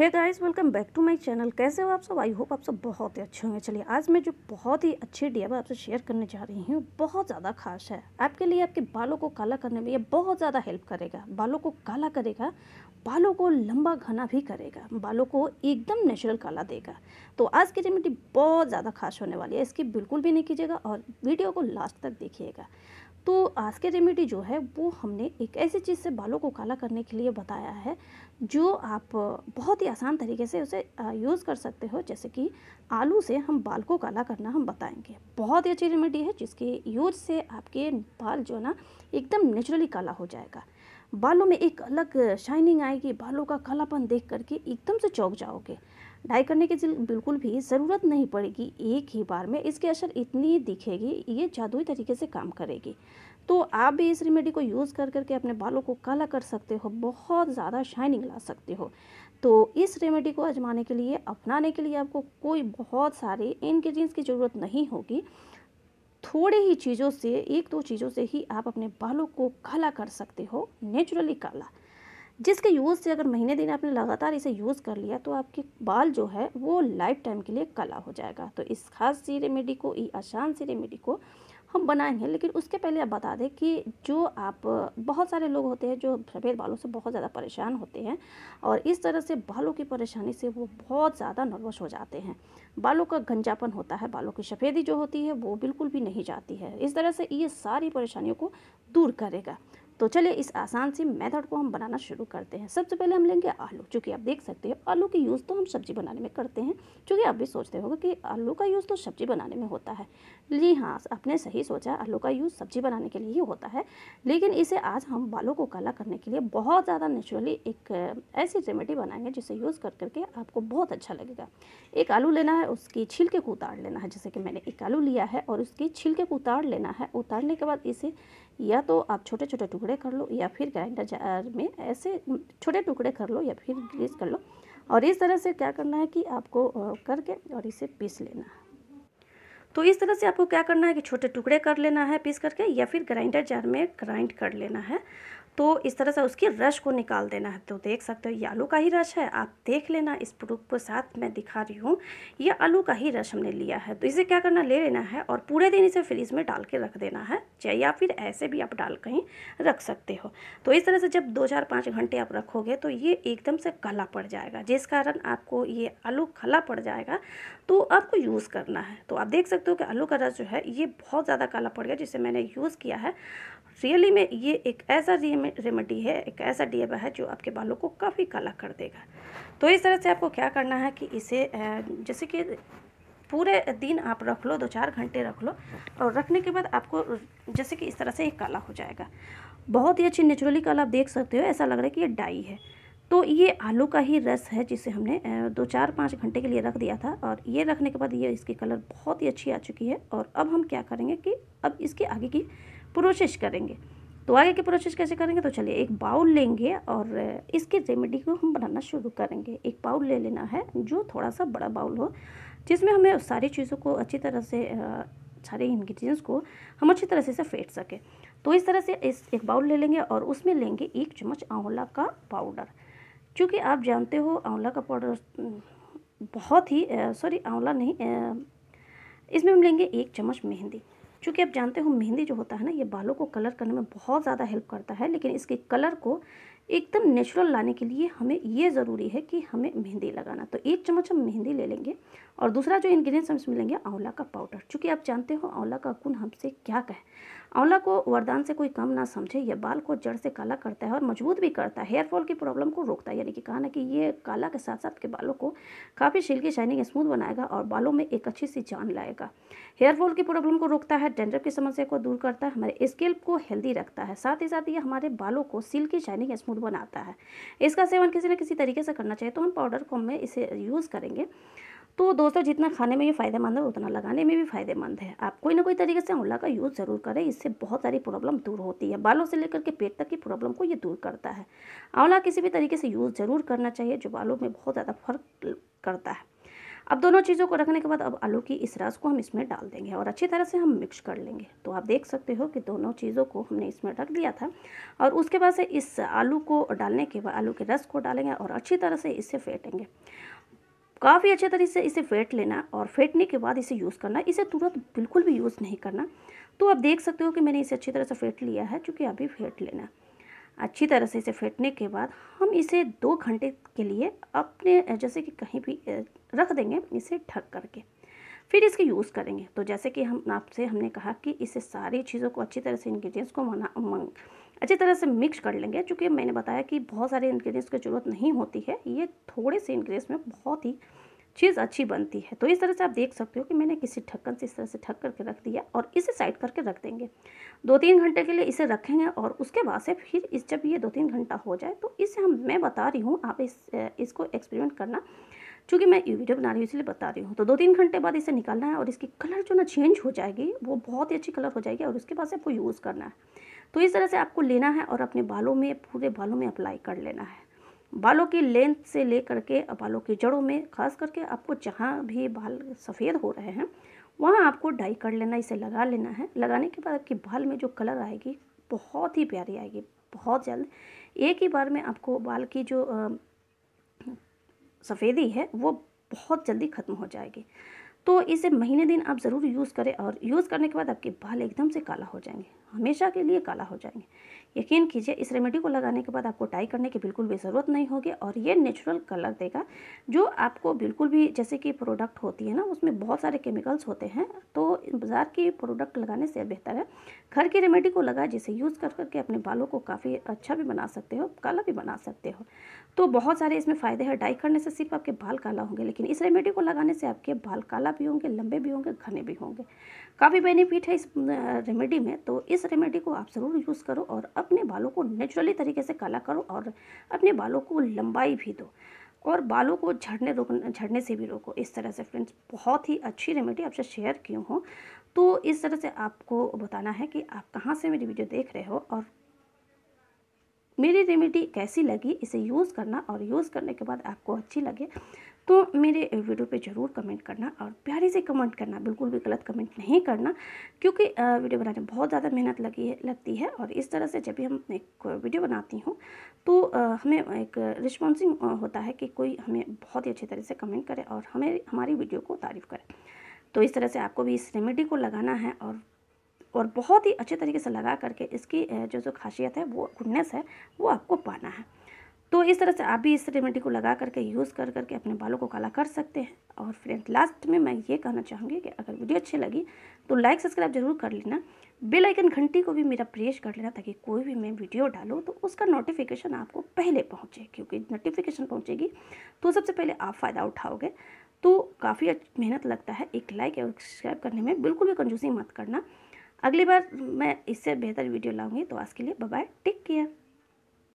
hey guys welcome back to my channel कैसे हो आप सब आई होप आप सब बहुत ही अच्छे होंगे चलिए आज मैं जो बहुत ही अच्छी डी आपसे शेयर करने जा रही हूँ बहुत ज़्यादा खास है आपके लिए आपके बालों को काला करने में ये बहुत ज़्यादा हेल्प करेगा बालों को काला करेगा बालों को लंबा घना भी करेगा बालों को एकदम नेचुरल काला देगा तो आज की रेमेडी बहुत ज़्यादा खास होने वाली है इसकी बिल्कुल भी नहीं कीजिएगा और वीडियो को लास्ट तक देखिएगा तो आज के रेमेडी जो है वो हमने एक ऐसी चीज़ से बालों को काला करने के लिए बताया है जो आप बहुत ही आसान तरीके से उसे यूज़ कर सकते हो जैसे कि आलू से हम बाल को काला करना हम बताएंगे बहुत ही अच्छी रेमेडी है जिसके यूज से आपके बाल जो है ना एकदम नेचुरली काला हो जाएगा बालों में एक अलग शाइनिंग आएगी बालों का कालापन देख करके एकदम से चौक जाओगे डाई करने की बिल्कुल भी ज़रूरत नहीं पड़ेगी एक ही बार में इसके असर इतनी दिखेगी ये जादुई तरीके से काम करेगी तो आप भी इस रेमेडी को यूज़ कर करके अपने बालों को काला कर सकते हो बहुत ज़्यादा शाइनिंग ला सकते हो तो इस रेमेडी को आजमाने के लिए अपनाने के लिए आपको कोई बहुत सारे इन्ग्रीडियंट्स की ज़रूरत नहीं होगी थोड़े ही चीज़ों से एक दो चीज़ों से ही आप अपने बालों को काला कर सकते हो नेचुरली काला जिसके यूज़ से अगर महीने दिन आपने लगातार इसे यूज़ कर लिया तो आपके बाल जो है वो लाइफ टाइम के लिए काला हो जाएगा तो इस खास सी रेमेडी को ई आसान सी रेमेडी को हम बनाएंगे लेकिन उसके पहले आप बता दें कि जो आप बहुत सारे लोग होते हैं जो सफ़ेद बालों से बहुत ज़्यादा परेशान होते हैं और इस तरह से बालों की परेशानी से वो बहुत ज़्यादा नर्वस हो जाते हैं बालों का गंजापन होता है बालों की सफ़ेदी जो होती है वो बिल्कुल भी नहीं जाती है इस तरह से ये सारी परेशानियों को दूर करेगा तो चलिए इस आसान सी मेथड को हम बनाना शुरू करते हैं सबसे पहले हम लेंगे आलू चूँकि आप देख सकते हो आलू की यूज़ तो हम सब्ज़ी बनाने में करते हैं चूँकि आप भी सोचते होगा कि आलू का यूज़ तो सब्ज़ी बनाने में होता है जी हाँ आपने सही सोचा आलू का यूज़ सब्ज़ी बनाने के लिए ही होता है लेकिन इसे आज हम बालों को काला करने के लिए बहुत ज़्यादा नेचुरली एक ऐसी रेमेडी बनाएंगे जिसे यूज़ कर करके आपको बहुत अच्छा लगेगा एक आलू लेना है उसकी छिलके को उतार लेना है जैसे कि मैंने एक आलू लिया है और उसकी छिलके को उतार लेना है उतारने के बाद इसे या तो आप छोटे छोटे टुकड़े कर लो या फिर ग्राइंडर जार में ऐसे छोटे टुकड़े कर लो या फिर ग्रीस कर लो और इस तरह से क्या करना है कि आपको करके और इसे पीस लेना है तो इस तरह से आपको क्या करना है कि छोटे टुकड़े कर लेना है पीस करके या फिर ग्राइंडर जार में ग्राइंड कर लेना है तो इस तरह से उसके रश को निकाल देना है तो देख सकते हो ये आलू का ही रश है आप देख लेना इस प्रूफ के साथ मैं दिखा रही हूँ ये आलू का ही रश हमने लिया है तो इसे क्या करना ले लेना है और पूरे दिन इसे फ्रीज में डाल के रख देना है चाहे या फिर ऐसे भी आप डाल कहीं रख सकते हो तो इस तरह से जब दो चार पाँच घंटे आप रखोगे तो ये एकदम से गला पड़ जाएगा जिस कारण आपको ये आलू खला पड़ जाएगा तो आपको यूज़ करना है तो आप देख सकते हो कि आलू का रस जो है ये बहुत ज़्यादा काला पड़ गया जिसे मैंने यूज़ किया है रियली में ये एक ऐसा रेमेडी है एक ऐसा डीएबा है जो आपके बालों को काफ़ी काला कर देगा तो इस तरह से आपको क्या करना है कि इसे जैसे कि पूरे दिन आप रख लो दो चार घंटे रख लो और रखने के बाद आपको जैसे कि इस तरह से ये काला हो जाएगा बहुत ही अच्छी नेचुरली काला आप देख सकते हो ऐसा लग रहा है कि ये डाई है तो ये आलू का ही रस है जिसे हमने दो चार पाँच घंटे के लिए रख दिया था और ये रखने के बाद ये इसकी कलर बहुत ही अच्छी आ चुकी है और अब हम क्या करेंगे कि अब इसके आगे की प्रोसेस करेंगे तो आगे की प्रोसेस कैसे करेंगे तो चलिए एक बाउल लेंगे और इसके रेमेडी को हम बनाना शुरू करेंगे एक बाउल ले लेना है जो थोड़ा सा बड़ा बाउल हो जिसमें हमें सारी चीज़ों को अच्छी तरह से सारे इन्ग्रीडियंट्स को हम अच्छी तरह से इसे फेंट सकें तो इस तरह से इस एक बाउल ले लेंगे और उसमें लेंगे एक चम्मच आंवला का पाउडर क्योंकि आप जानते हो आंवला का पाउडर बहुत ही सॉरी आंवला नहीं इसमें हम लेंगे एक चम्मच मेहंदी क्योंकि आप जानते हो मेहंदी जो होता है ना ये बालों को कलर करने में बहुत ज़्यादा हेल्प करता है लेकिन इसके कलर को एकदम नेचुरल लाने के लिए हमें ये ज़रूरी है कि हमें मेहंदी लगाना तो एक चम्मच हम मेहंदी ले लेंगे और दूसरा जो इंग्रेडिएंट्स हम इसमें लेंगे आंवला का पाउडर चूँकि आप जानते हो आंवला का गुण हमसे क्या कहें आंवला को वरदान से कोई कम ना समझे यह बाल को जड़ से काला करता है और मजबूत भी करता है हेयर फॉल की प्रॉब्लम को रोकता है यानी कि कहा ना कि ये काला के साथ साथ के बालों को काफ़ी सिल्की शाइनिंग स्मूथ बनाएगा और बालों में एक अच्छी सी जान लाएगा हेयर फॉल की प्रॉब्लम को रोकता है डेंडर की समस्या को दूर करता है हमारे स्किल्प को हेल्दी रखता है साथ ही साथ ये हमारे बालों को सिल्की शाइनिंग स्मूथ बनाता है इसका सेवन किसी न किसी तरीके से करना चाहिए तो हम पाउडर को में इसे यूज़ करेंगे तो दोस्तों जितना खाने में ये फ़ायदेमंद है उतना लगाने में भी फ़ायदेमंद है आप कोई ना कोई तरीके से आंवला का यूज़ ज़रूर करें इससे बहुत सारी प्रॉब्लम दूर होती है बालों से लेकर के पेट तक की प्रॉब्लम को ये दूर करता है आंवला किसी भी तरीके से यूज़ ज़रूर करना चाहिए जो बालों में बहुत ज़्यादा फर्क करता है अब दोनों चीज़ों को रखने के बाद अब आलू की इस रस को हम इसमें डाल देंगे और अच्छी तरह से हम मिक्स कर लेंगे तो आप देख सकते हो कि दोनों चीज़ों को हमने इसमें रख दिया था और उसके बाद से इस आलू को डालने के बाद आलू के रस को डालेंगे और अच्छी तरह से इसे फेंटेंगे काफ़ी अच्छे तरीके से इसे फेंट लेना और फेंटने के बाद इसे यूज़ करना इसे तुरंत बिल्कुल भी यूज़ नहीं करना तो आप देख सकते हो कि मैंने इसे अच्छी तरह से फेंट लिया है चूँकि अभी फेंट लेना अच्छी तरह से इसे फेंटने के बाद हम इसे दो घंटे के लिए अपने जैसे कि कहीं भी रख देंगे इसे ढक करके फिर इसके यूज़ करेंगे तो जैसे कि हम आपसे हमने कहा कि इसे सारी चीज़ों को अच्छी तरह से इन्ग्रीडियंट्स को मना अच्छी तरह से मिक्स कर लेंगे क्योंकि मैंने बताया कि बहुत सारे इन्ग्रीडियंट्स की ज़रूरत नहीं होती है ये थोड़े से इन्ग्रीडियंट्स में बहुत ही चीज़ अच्छी बनती है तो इस तरह से आप देख सकते हो कि मैंने किसी ढक्कन से इस तरह से ढक करके रख दिया और इसे साइड करके रख देंगे दो तीन घंटे के लिए इसे रखेंगे और उसके बाद से फिर इस जब ये दो तीन घंटा हो जाए तो इसे हम मैं बता रही हूँ आप इस इसको एक्सपेरिमेंट करना चूँकि मैं ये वीडियो बना रही हूँ इसलिए बता रही हूँ तो दो तीन घंटे बाद इसे निकालना है और इसकी कलर जो ना चेंज हो जाएगी वो बहुत ही अच्छी कलर हो जाएगी और उसके बाद से आपको यूज़ करना है तो इस तरह से आपको लेना है और अपने बालों में पूरे बालों में अप्लाई कर लेना है बालों की लेंथ से ले करके बालों की जड़ों में खास करके आपको जहाँ भी बाल सफ़ेद हो रहे हैं वहाँ आपको डाई कर लेना इसे लगा लेना है लगाने के बाद आपके बाल में जो कलर आएगी बहुत ही प्यारी आएगी बहुत जल्द एक ही बार में आपको बाल की जो सफ़ेदी है वो बहुत जल्दी ख़त्म हो जाएगी तो इसे महीने दिन आप ज़रूर यूज़ करें और यूज़ करने के बाद आपके बाल एकदम से काला हो जाएंगे हमेशा के लिए काला हो जाएंगे यकीन कीजिए इस रेमेडी को लगाने के बाद आपको टाई करने की बिल्कुल भी ज़रूरत नहीं होगी और ये नेचुरल कलर देगा जो आपको बिल्कुल भी जैसे कि प्रोडक्ट होती है ना उसमें बहुत सारे केमिकल्स होते हैं तो बाज़ार की प्रोडक्ट लगाने से बेहतर है घर की रेमेडी को लगा जिसे यूज़ कर करके अपने बालों को काफ़ी अच्छा भी बना सकते हो काला भी बना सकते हो तो बहुत सारे इसमें फ़ायदे हैं डाई करने से सिर्फ आपके बाल काला होंगे लेकिन इस रेमेडी को लगाने से आपके बाल काला भी होंगे लंबे भी होंगे घने भी होंगे काफ़ी बेनिफिट है इस रेमेडी में तो इस इस रेमेडी को आप ज़रूर यूज़ करो और अपने बालों को नेचुरली तरीके से काला करो और अपने बालों को लंबाई भी दो और बालों को झड़ने रोक झड़ने से भी रोको इस तरह से फ्रेंड्स बहुत ही अच्छी रेमेडी आपसे शेयर की हूँ तो इस तरह से आपको बताना है कि आप कहाँ से मेरी वीडियो देख रहे हो और मेरी रेमेडी कैसी लगी इसे यूज़ करना और यूज़ करने के बाद आपको अच्छी लगे तो मेरे वीडियो पे ज़रूर कमेंट करना और प्यारी से कमेंट करना बिल्कुल भी गलत कमेंट नहीं करना क्योंकि वीडियो बनाने में बहुत ज़्यादा मेहनत लगी है लगती है और इस तरह से जब भी हम एक वीडियो बनाती हूँ तो हमें एक रिस्पॉन्सिंग होता है कि कोई हमें बहुत ही अच्छी तरह से कमेंट करे और हमें हमारी वीडियो को तारीफ़ करे तो इस तरह से आपको भी इस रेमेडी को लगाना है और और बहुत ही अच्छे तरीके से लगा करके इसकी जो जो खासियत है वो गुडनेस है वो आपको पाना है तो इस तरह से आप भी इस रेमेडी को लगा करके यूज़ कर करके अपने बालों को काला कर सकते हैं और फ्रेंड लास्ट में मैं ये कहना चाहूँगी कि अगर वीडियो अच्छी लगी तो लाइक सब्सक्राइब जरूर कर लेना बेल आइकन घंटी को भी मेरा प्रेस कर लेना ताकि कोई भी मैं वीडियो डालूँ तो उसका नोटिफिकेशन आपको पहले पहुँचे क्योंकि नोटिफिकेशन पहुँचेगी तो सबसे पहले आप फ़ायदा उठाओगे तो काफ़ी मेहनत लगता है एक लाइक और सब्सक्राइब करने में बिल्कुल भी कंजूसी मत करना अगली बार मैं इससे बेहतर वीडियो लाऊंगी तो आज के लिए बाय टेक केयर